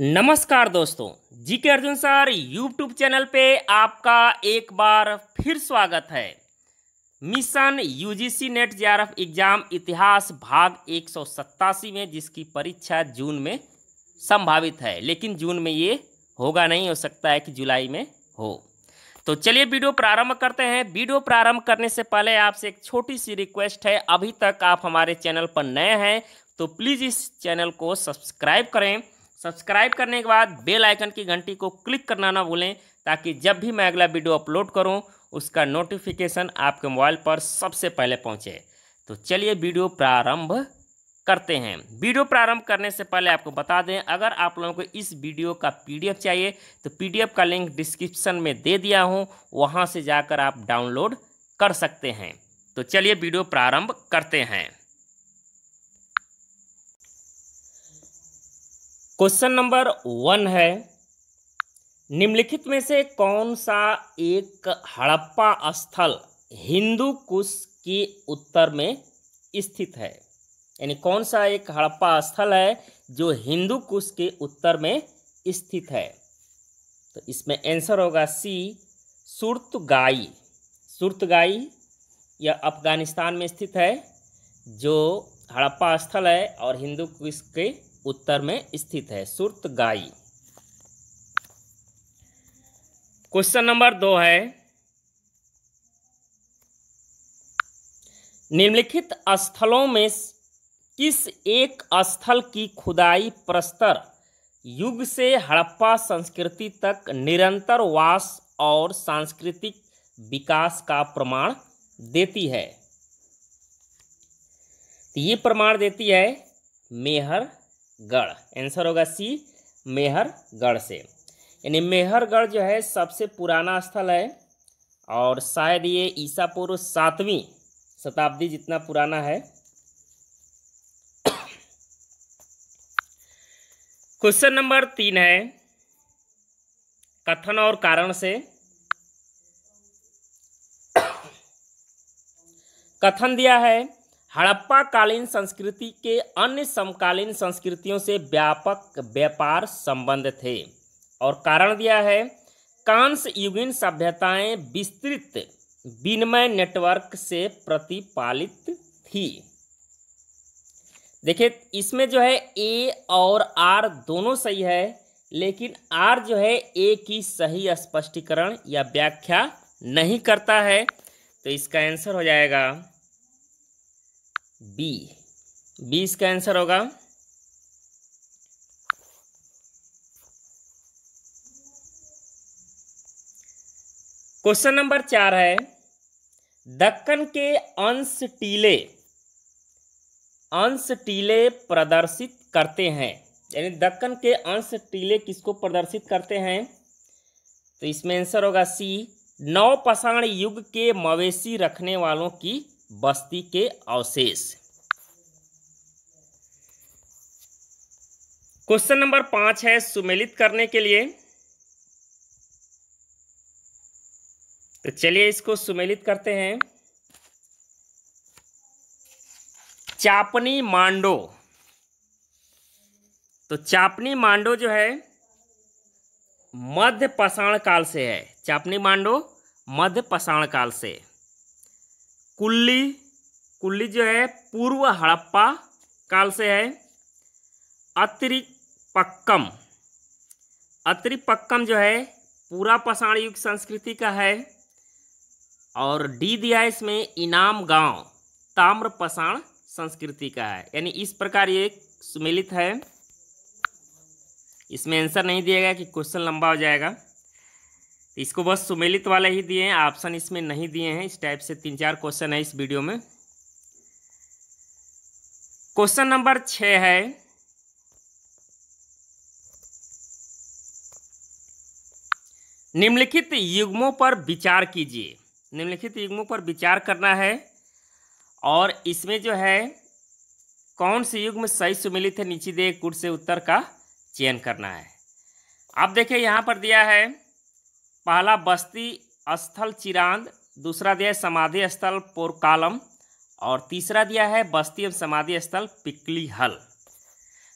नमस्कार दोस्तों जी के अर्जुन सर यूट्यूब चैनल पे आपका एक बार फिर स्वागत है mission UGC NET J exam इतिहास भाग एक में जिसकी परीक्षा जून में संभावित है लेकिन जून में ये होगा नहीं हो सकता है कि जुलाई में हो तो चलिए वीडियो प्रारंभ करते हैं वीडियो प्रारंभ करने से पहले आपसे एक छोटी सी रिक्वेस्ट है अभी तक आप हमारे चैनल पर नए हैं तो प्लीज़ इस चैनल को सब्सक्राइब करें सब्सक्राइब करने के बाद बेल आइकन की घंटी को क्लिक करना ना भूलें ताकि जब भी मैं अगला वीडियो अपलोड करूं उसका नोटिफिकेशन आपके मोबाइल पर सबसे पहले पहुंचे तो चलिए वीडियो प्रारंभ करते हैं वीडियो प्रारंभ करने से पहले आपको बता दें अगर आप लोगों को इस वीडियो का पीडीएफ चाहिए तो पीडीएफ का लिंक डिस्क्रिप्शन में दे दिया हूँ वहाँ से जाकर आप डाउनलोड कर सकते हैं तो चलिए वीडियो प्रारंभ करते हैं क्वेश्चन नंबर वन है निम्नलिखित में से कौन सा एक हड़प्पा स्थल हिंदू कुश के उत्तर में स्थित है यानी कौन सा एक हड़प्पा स्थल है जो हिंदू कुश के उत्तर में स्थित है तो इसमें आंसर होगा सी सुरतगाई सुर्तगाई यह अफगानिस्तान में स्थित है जो हड़प्पा स्थल है और हिंदू कुश के उत्तर में स्थित है सुरत गाई क्वेश्चन नंबर दो है निम्नलिखित स्थलों में किस एक स्थल की खुदाई प्रस्तर युग से हड़प्पा संस्कृति तक निरंतर वास और सांस्कृतिक विकास का प्रमाण देती है तो ये प्रमाण देती है मेहर गढ़ आंसर होगा सी मेहरगढ़ से यानी मेहरगढ़ जो है सबसे पुराना स्थल है और शायद ये ईसा पूर्व सातवीं शताब्दी जितना पुराना है क्वेश्चन नंबर तीन है कथन और कारण से कथन दिया है हड़प्पा कालीन संस्कृति के अन्य समकालीन संस्कृतियों से व्यापक व्यापार संबंध थे और कारण दिया है कांस युगीन सभ्यताएं विस्तृत विनिमय नेटवर्क से प्रतिपालित थी देखिए इसमें जो है ए और आर दोनों सही है लेकिन आर जो है ए की सही स्पष्टीकरण या व्याख्या नहीं करता है तो इसका आंसर हो जाएगा बी बी इसका आंसर होगा क्वेश्चन नंबर चार है दक्कन के अंश टीले अंश टीले प्रदर्शित करते हैं यानी दक्कन के अंश टीले किसको प्रदर्शित करते हैं तो इसमें आंसर होगा सी नौ पाषाण युग के मवेशी रखने वालों की बस्ती के अवशेष क्वेश्चन नंबर पांच है सुमेलित करने के लिए तो चलिए इसको सुमेलित करते हैं चापनी मांडो तो चापनी मांडो जो है मध्य पाषाण काल से है चापनी मांडो मध्य पाषाण काल से कुल्ली कुल्ली जो है पूर्व हड़प्पा काल से है अतिरिपक्कम अतिरिपक्कम जो है पूरा पाषाण युग संस्कृति का है और डी दिया है इसमें इनाम गांव ताम्र पाषाण संस्कृति का है यानी इस प्रकार ये सुमिलित है इसमें आंसर नहीं दिया गया कि क्वेश्चन लंबा हो जाएगा इसको बस सुमेलित वाले ही दिए हैं ऑप्शन इसमें नहीं दिए हैं इस टाइप से तीन चार क्वेश्चन है इस वीडियो में क्वेश्चन नंबर छ है निम्नलिखित युग्मों पर विचार कीजिए निम्नलिखित युग्मों पर विचार करना है और इसमें जो है कौन से युग्म सही सुमिलित है नीचे दिए कुट से उत्तर का चयन करना है आप देखिए यहाँ पर दिया है पहला बस्ती स्थल चिरांद दूसरा दिया है समाधि स्थल पोरकालम और तीसरा दिया है बस्ती एवं समाधि स्थल पिकली हल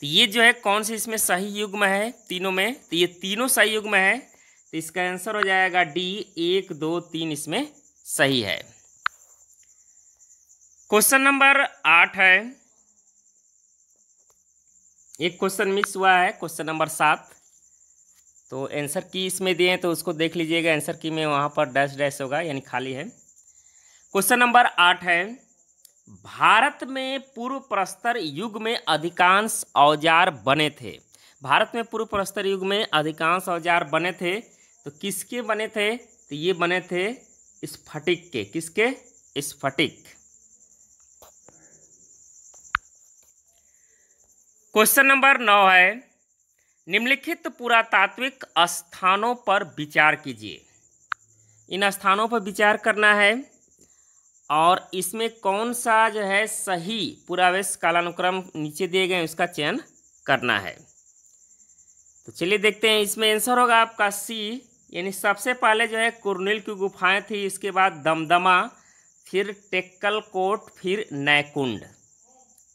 तो ये जो है कौन से इसमें सही युग में है तीनों में तो ये तीनों सही युग में है तो इसका आंसर हो जाएगा डी एक दो तीन इसमें सही है क्वेश्चन नंबर आठ है एक क्वेश्चन मिस हुआ है क्वेश्चन नंबर सात तो आंसर की इसमें दिए हैं तो उसको देख लीजिएगा आंसर की में वहाँ पर डैश डैश होगा यानी खाली है क्वेश्चन नंबर आठ है भारत में पूर्व प्रस्तर युग में अधिकांश औजार बने थे भारत में पूर्व प्रस्तर युग में अधिकांश औजार बने थे तो किसके बने थे तो ये बने थे स्फटिक के किसके स्फटिक क्वेश्चन नंबर नौ है निम्नलिखित पुरातात्विक स्थानों पर विचार कीजिए इन स्थानों पर विचार करना है और इसमें कौन सा जो है सही पुरावेश कालानुक्रम नीचे दिए गए उसका चयन करना है तो चलिए देखते हैं इसमें आंसर होगा आपका सी यानी सबसे पहले जो है कुरनिल की गुफाएं थी इसके बाद दमदमा फिर टेक्कल कोट फिर नैकुंड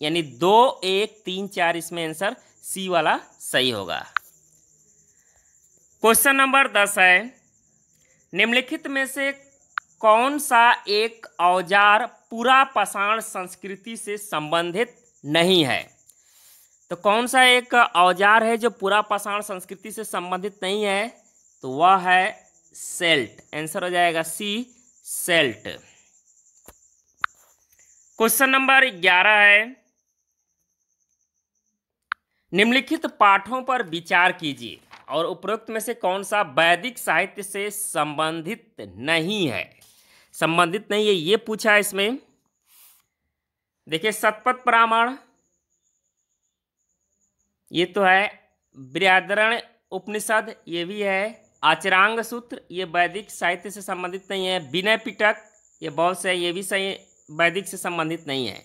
यानी दो एक तीन चार इसमें आंसर सी वाला सही होगा क्वेश्चन नंबर दस है निम्नलिखित में से कौन सा एक औजार पूरा पाषाण संस्कृति से संबंधित नहीं है तो कौन सा एक औजार है जो पूरा पाषाण संस्कृति से संबंधित नहीं है तो वह है सेल्ट आंसर हो जाएगा सी सेल्ट क्वेश्चन नंबर ग्यारह है निम्नलिखित पाठों पर विचार कीजिए और उपरोक्त में से कौन सा वैदिक साहित्य से संबंधित नहीं है संबंधित नहीं है ये पूछा इसमें देखिए सतपथ प्रामाण ये तो है ब्रदरण उपनिषद ये भी है आचरांग सूत्र ये वैदिक साहित्य से संबंधित नहीं है विनय पिटक ये बहुत से ये भी सही वैदिक से संबंधित नहीं है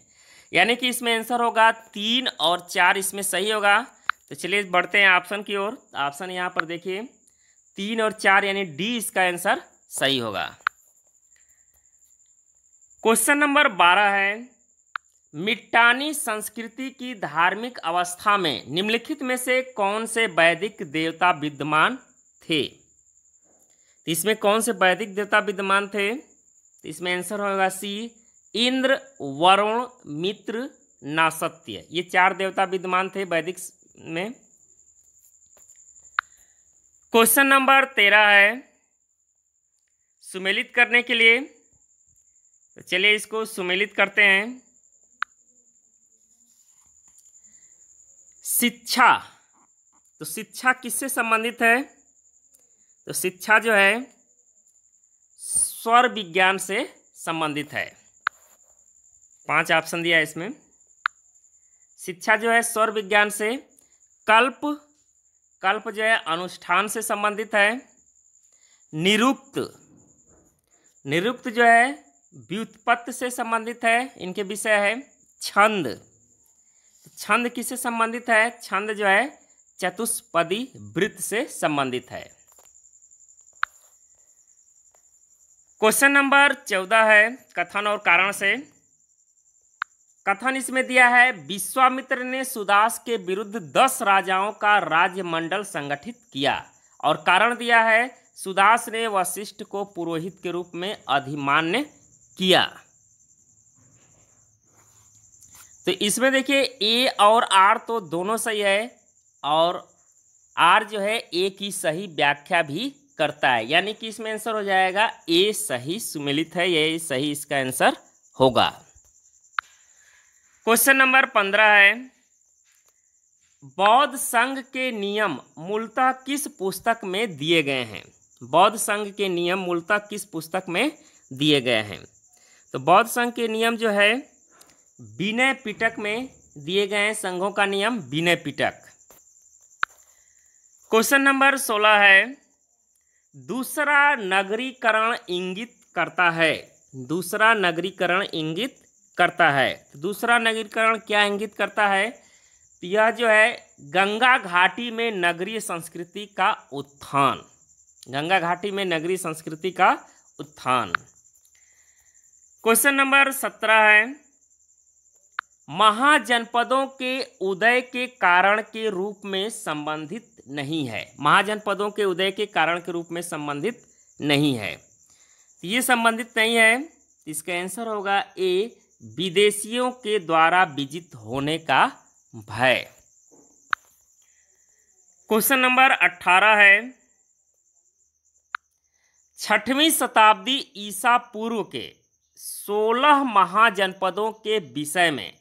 यानी कि इसमें आंसर होगा तीन और चार इसमें सही होगा तो चलिए बढ़ते हैं ऑप्शन की ओर ऑप्शन यहाँ पर देखिए तीन और चार यानी डी इसका आंसर सही होगा क्वेश्चन नंबर बारह है मिट्टानी संस्कृति की धार्मिक अवस्था में निम्नलिखित में से कौन से वैदिक देवता विद्यमान थे तो इसमें कौन से वैदिक देवता विद्यमान थे तो इसमें आंसर होगा सी इंद्र वरुण मित्र नासत्य ये चार देवता विद्यमान थे वैदिक में क्वेश्चन नंबर तेरह है सुमेलित करने के लिए तो चलिए इसको सुमेलित करते हैं शिक्षा तो शिक्षा किससे संबंधित है तो शिक्षा जो है स्वर विज्ञान से संबंधित है पांच ऑप्शन दिया है इसमें शिक्षा जो है सौर विज्ञान से कल्प कल्प जो है अनुष्ठान से संबंधित है निरुक्त निरुक्त जो है व्युत्पत्त से संबंधित है इनके विषय है छंद छंद किससे संबंधित है छंद जो है चतुष्पदी वृत्त से संबंधित है क्वेश्चन नंबर चौदह है कथन और कारण से कथन इसमें दिया है विश्वामित्र ने सुदास के विरुद्ध दस राजाओं का राज्यमंडल संगठित किया और कारण दिया है सुदास ने वशिष्ठ को पुरोहित के रूप में अधिमान्य किया तो इसमें देखिए ए और आर तो दोनों सही है और आर जो है ए की सही व्याख्या भी करता है यानी कि इसमें आंसर हो जाएगा ए सही सुमिलित है ये सही इसका आंसर होगा क्वेश्चन नंबर पंद्रह है बौद्ध संघ के नियम मूलतः किस पुस्तक में दिए गए हैं बौद्ध संघ के नियम मूलतः किस पुस्तक में दिए गए हैं तो बौद्ध संघ के नियम जो है विनय पिटक में दिए गए हैं संघों का नियम विनय पिटक क्वेश्चन नंबर सोलह है दूसरा नगरीकरण इंगित करता है दूसरा नगरीकरण इंगित करता है दूसरा नगरीकरण क्या इंगित करता है तो यह जो है गंगा घाटी में नगरीय संस्कृति का उत्थान गंगा घाटी में नगरीय संस्कृति का उत्थान क्वेश्चन नंबर सत्रह है महाजनपदों के उदय के कारण के रूप में संबंधित नहीं है महाजनपदों के उदय के कारण के रूप में संबंधित नहीं है तो ये संबंधित नहीं है इसका आंसर होगा ए विदेशियों के द्वारा विजित होने का भय क्वेश्चन नंबर अठारह है छठवीं शताब्दी ईसा पूर्व के सोलह महाजनपदों के विषय में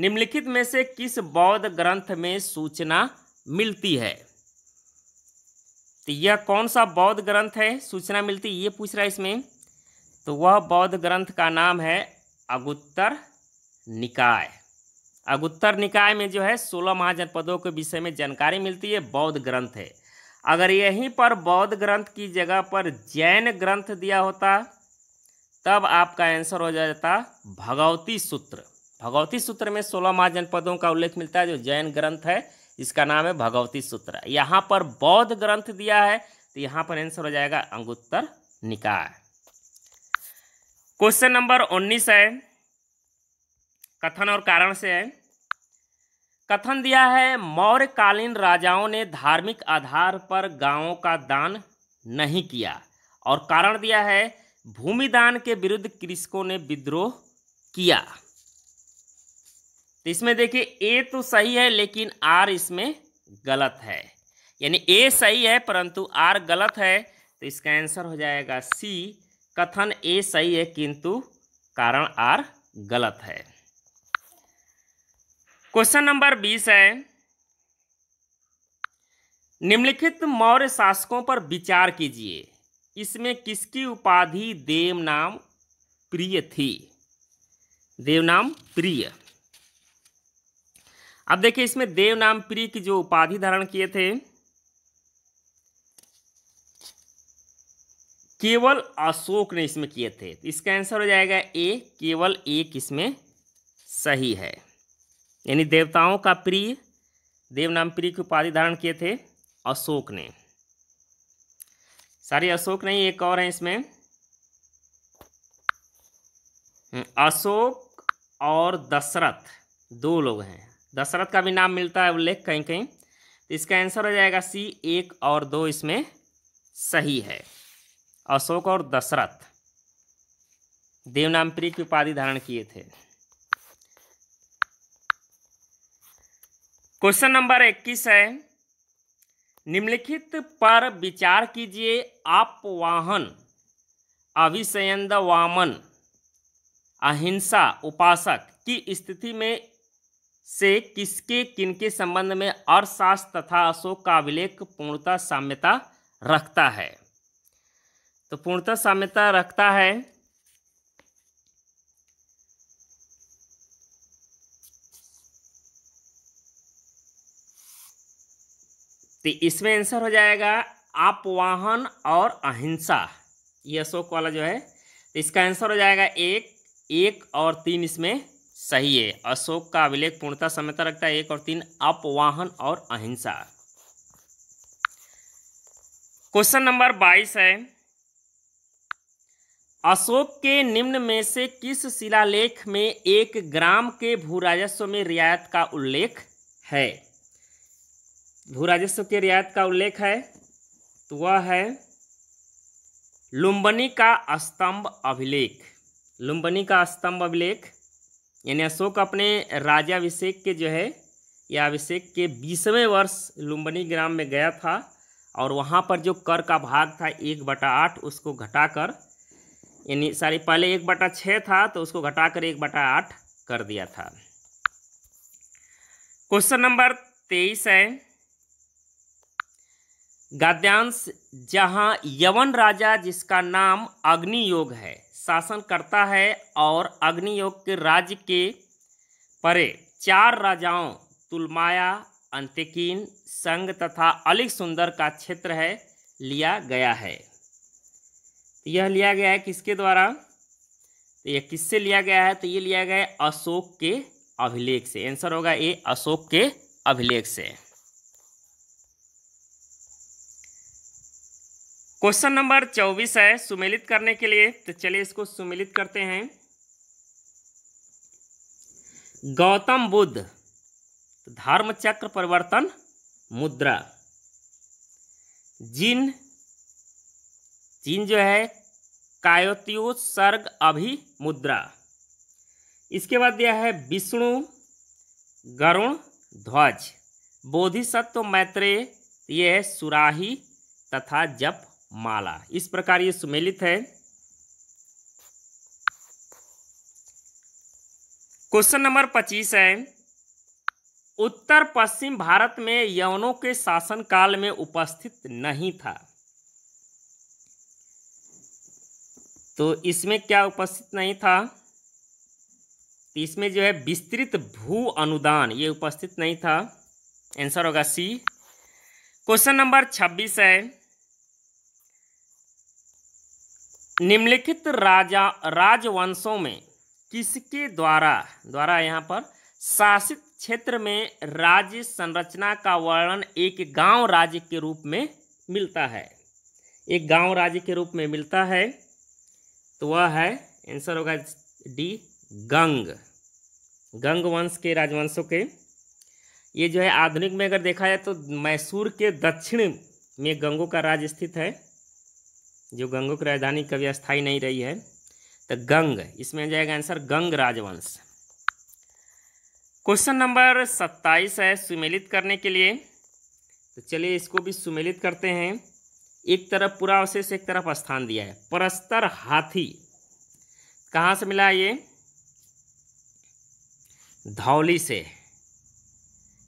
निम्नलिखित में से किस बौद्ध ग्रंथ में सूचना मिलती है तो यह कौन सा बौद्ध ग्रंथ है सूचना मिलती ये पूछ रहा है इसमें तो वह बौद्ध ग्रंथ का नाम है अगुत्तर निकाय अगुत्तर निकाय में जो है सोलह महाजनपदों के विषय में जानकारी मिलती है बौद्ध ग्रंथ है अगर यहीं पर बौद्ध ग्रंथ की जगह पर जैन ग्रंथ दिया होता तब आपका आंसर हो जाता भगवती सूत्र भगवती सूत्र में सोलह महाजनपदों का उल्लेख मिलता है जो जैन ग्रंथ है इसका नाम है भगवती सूत्र यहाँ पर बौद्ध ग्रंथ दिया है तो यहाँ पर आंसर हो जाएगा अंगुत्तर निकाय क्वेश्चन नंबर उन्नीस है कथन और कारण से है कथन दिया है मौर्यकालीन राजाओं ने धार्मिक आधार पर गांवों का दान नहीं किया और कारण दिया है भूमिदान के विरुद्ध कृषकों ने विद्रोह किया तो इसमें देखिए ए तो सही है लेकिन आर इसमें गलत है यानी ए सही है परंतु आर गलत है तो इसका आंसर हो जाएगा सी कथन ए सही है किंतु कारण आर गलत है क्वेश्चन नंबर बीस है निम्नलिखित मौर्य शासकों पर विचार कीजिए इसमें किसकी उपाधि देवनाम प्रिय थी देवनाम प्रिय अब देखिए इसमें देवनाम प्रिय की जो उपाधि धारण किए थे केवल अशोक ने इसमें किए थे तो इसका आंसर हो जाएगा ए केवल एक इसमें सही है यानी देवताओं का प्रिय देवनाम प्रिय की उपाधि धारण किए थे अशोक ने सारी अशोक नहीं एक और है इसमें हम्म, अशोक और दशरथ दो लोग हैं दशरथ का भी नाम मिलता है उल्लेख कहीं कहीं तो इसका आंसर हो जाएगा सी एक और दो इसमें सही है अशोक और दशरथ देवनामप्रिय की उपाधि धारण किए थे क्वेश्चन नंबर इक्कीस है निम्नलिखित पर विचार कीजिए आप वाहन अभिशयंद वामन अहिंसा उपासक की स्थिति में से किसके किनके संबंध में अर्थशास्त्र तथा अशोक का अभिलेख पूर्णता साम्यता रखता है तो पूर्णतः साम्यता रखता है तो इसमें आंसर हो जाएगा अपवाहन और अहिंसा ये अशोक वाला जो है तो इसका आंसर हो जाएगा एक एक और तीन इसमें सही है अशोक का अभिलेख पूर्णता समयता रखता है एक और तीन अपवाहन और अहिंसा क्वेश्चन नंबर बाईस है अशोक के निम्न में से किस शिलालेख में एक ग्राम के भू राजस्व में रियायत का उल्लेख है भू राजस्व के रियायत का उल्लेख है तो वह है लुम्बनी का स्तंभ अभिलेख लुम्बनी का स्तंभ अभिलेख यानी अशोक अपने राजाभिषेक के जो है या अभिषेक के बीसवें वर्ष लुम्बनी ग्राम में गया था और वहाँ पर जो कर का भाग था एक बटा आठ उसको घटाकर यानी सारी पहले एक बटा छः था तो उसको घटाकर एक बटा आठ कर दिया था क्वेश्चन नंबर तेईस है गाद्यांश जहां यवन राजा जिसका नाम अग्नि योग है शासन करता है और अग्नि योग के राज्य के परे चार राजाओं तुलमाया अंतिकीन संग तथा अलिक सुंदर का क्षेत्र है लिया गया है तो यह लिया गया है किसके द्वारा तो यह किससे लिया गया है तो ये लिया गया है अशोक के अभिलेख से आंसर होगा ए अशोक के अभिलेख से क्वेश्चन नंबर चौबीस है सुमेलित करने के लिए तो चलिए इसको सुमेलित करते हैं गौतम बुद्ध तो धर्म चक्र परिवर्तन मुद्रा जिन चीन जो है कायोत्यु सर्ग अभि मुद्रा इसके बाद दिया है विष्णु गरुण ध्वज बोधिसत्व मैत्रेय ये है सुराही तथा जप माला इस प्रकार ये सुमेलित है क्वेश्चन नंबर पच्चीस है उत्तर पश्चिम भारत में यवनों के शासन काल में उपस्थित नहीं था तो इसमें क्या उपस्थित नहीं था तो इसमें जो है विस्तृत भू अनुदान ये उपस्थित नहीं था आंसर होगा सी क्वेश्चन नंबर छब्बीस है निम्नलिखित राजा राजवंशों में किसके द्वारा द्वारा यहां पर शासित क्षेत्र में राज्य संरचना का वर्णन एक गांव राज्य के रूप में मिलता है एक गांव राज्य के रूप में मिलता है तो वह है आंसर होगा डी गंग गंग वंश के राजवंशों के ये जो है आधुनिक में अगर देखा जाए तो मैसूर के दक्षिण में गंगों का राज स्थित है जो गंगों की राजधानी कभी अस्थायी नहीं रही है तो गंग इसमें जाएगा आंसर गंग राजवंश क्वेश्चन नंबर सत्ताईस है सुमेलित करने के लिए तो चलिए इसको भी सुमेलित करते हैं एक तरफ पूरा अवशेष एक तरफ स्थान दिया है परस्तर हाथी कहाँ से मिला ये धौली से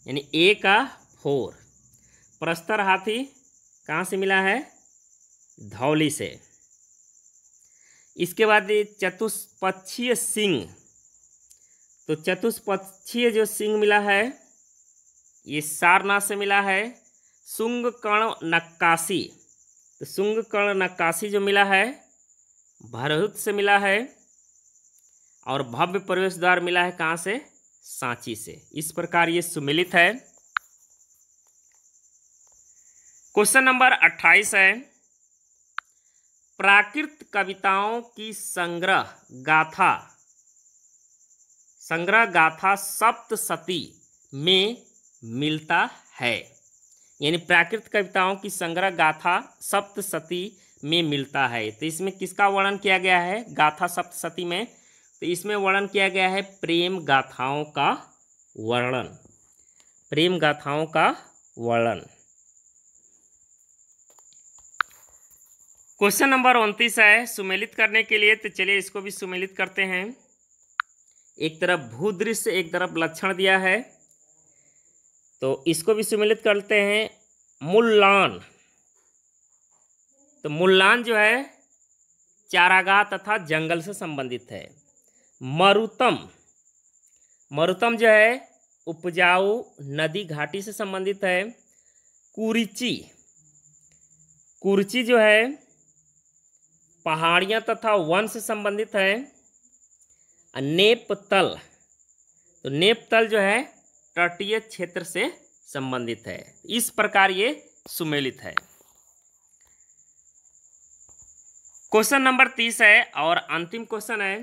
यानी ए का फोर परस्तर हाथी कहाँ से मिला है धौली से इसके बाद ये चतुष्पक्षीय सिंह तो चतुष्पक्षीय जो सिंह मिला है ये सारनाथ से मिला है सुंग कर्ण नक्काशी तो शुंग कर्ण नक्काशी जो मिला है भरहुत से मिला है और भव्य प्रवेश द्वार मिला है कहाँ से सांची से इस प्रकार ये सुमिलित है क्वेश्चन नंबर अट्ठाईस है प्राकृत कविताओं की संग्रह गाथा संग्रह गाथा सप्त सती में मिलता है यानी प्राकृत कविताओं की संग्रह गाथा सप्तशती में मिलता है तो इसमें किसका वर्णन किया गया है गाथा सप्तशती में तो इसमें वर्णन किया गया है प्रेम गाथाओं का वर्णन प्रेम गाथाओं का वर्णन क्वेश्चन नंबर उनतीस है सुमेलित करने के लिए तो चलिए इसको भी सुमेलित करते हैं एक तरफ भूदृश्य एक तरफ लक्षण दिया है तो इसको भी सम्मिलित करते हैं मुल्लान तो मुल्लान जो है चारागाह तथा जंगल से संबंधित है मरुतम मरुतम जो है उपजाऊ नदी घाटी से संबंधित है कुरिची कुर्ची जो है पहाड़ियां तथा वन से संबंधित है नेपतल तो नेपतल जो है तटीय क्षेत्र से संबंधित है इस प्रकार ये सुमेलित है क्वेश्चन नंबर तीस है और अंतिम क्वेश्चन है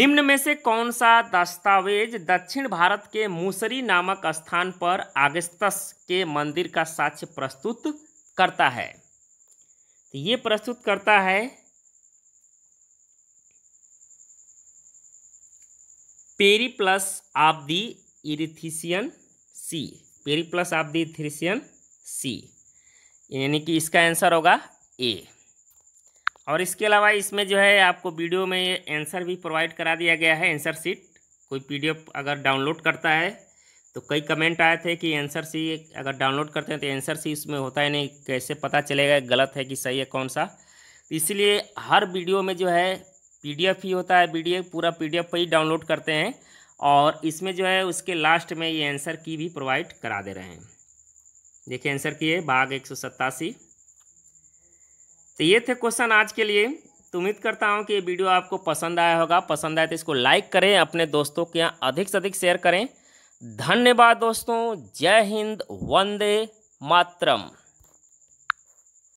निम्न में से कौन सा दस्तावेज दक्षिण भारत के मूसरी नामक स्थान पर आगस्तस के मंदिर का साक्ष्य प्रस्तुत करता है तो ये प्रस्तुत करता है Periplus of the Erythraean Sea plus of the Erythraean Sea यानी कि इसका आंसर होगा ए और इसके अलावा इसमें जो है आपको वीडियो में आंसर भी प्रोवाइड करा दिया गया है आंसर सीट कोई पीडीएफ अगर डाउनलोड करता है तो कई कमेंट आए थे कि आंसर सी अगर डाउनलोड करते हैं तो आंसर सी इसमें होता है नहीं कैसे पता चलेगा गलत है कि सही है कौन सा तो इसलिए हर वीडियो में जो है पीडीएफ ही होता है वीडियो पूरा पीडीएफ पर ही डाउनलोड करते हैं और इसमें जो है उसके लास्ट में ये आंसर की भी प्रोवाइड करा दे रहे हैं देखिए आंसर की है भाग एक तो ये थे क्वेश्चन आज के लिए तो उम्मीद करता हूँ कि ये वीडियो आपको पसंद आया होगा पसंद आए तो इसको लाइक करें अपने दोस्तों के यहाँ अधिक से अधिक शेयर करें धन्यवाद दोस्तों जय हिंद वंदे मातरम